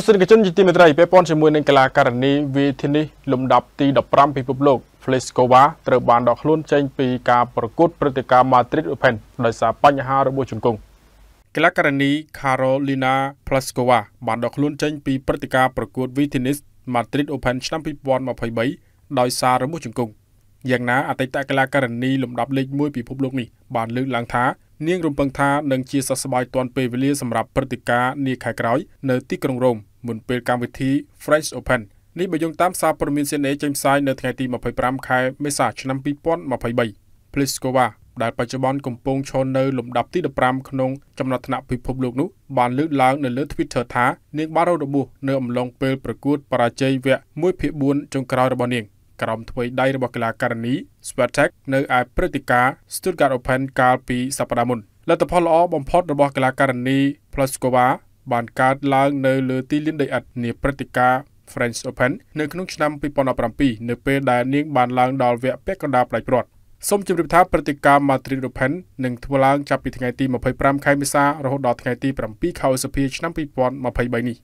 ទស្សនិកជនជាទីមេត្រីពាក់ព័ន្ធជាមួយនឹងកីឡាករនីវីធីនីលំដាប់ទី15ពិភពលោក Fleskova ត្រូវបានដកខ្លួនចេញពីការប្រកួតព្រឹត្តិការណ៍ Madrid Open ដោយសារបញ្ហារបួសជង្គង់កីឡាករនី Carolina Pliskova បានដកខ្លួនចេញពីព្រឹត្តិការណ៍ប្រកួត V-tennis Madrid Open ឆ្នាំ2023ដោយសាររបួសជង្គង់យ៉ាងណា អតីតកីឡាករនីលំដាប់លេខ1ពិភពលោកនេះបានលើកឡើងថានាងរំពឹងថានឹងជាសះស្បើយទាន់ពេលវេលាសម្រាប់ព្រឹត្តិការណ៍នាខែក្រោយនៅទីក្រុងរ៉ូមមុនពេលកម្មវិធី French Open នេះបើយោងតាមសារព័ត៌មាន CNN ចេញផ្សាយនៅថ្ងៃទី25ខែមេសាឆ្នាំ2023 Pliskova ដែលបច្ចុប្បន្នកំពុងឈរនៅលំដាប់ទី15ក្នុងចំណាត់ថ្នាក់ពិភពលោកនោះបានលើកឡើងនៅលើ Twitter ថានាងបានរងរបួសនៅអំឡុងពេលប្រកួតបរាជ័យវគ្គ1/4ចុងក្រោយរបស់នាងក្រោមថ្មីដៃរបស់កីឡាករនី Swiatek នៅឯព្រឹត្តិការណ៍ Stuttgart Open កាលពីសប្តាហ៍មុនលទ្ធផលល្អបំផុតរបស់កីឡាករនី Pliskova បានកើតឡើងនៅលើទីលានដីឥដ្ឋនាព្រឹត្តិការណ៍ French Open នៅក្នុងឆ្នាំ2017នៅពេលដែលនាងបានឡើងដល់វគ្គពាក់កណ្ដាលផ្ដាច់ព្រាត់សូមជម្រាបថាព្រឹត្តិការណ៍ Madrid Open នឹងធ្វើឡើងចាប់ពីថ្ងៃទី25ខែមេសារហូតដល់ថ្ងៃទី7ខែឧសភាឆ្នាំ2023នេះ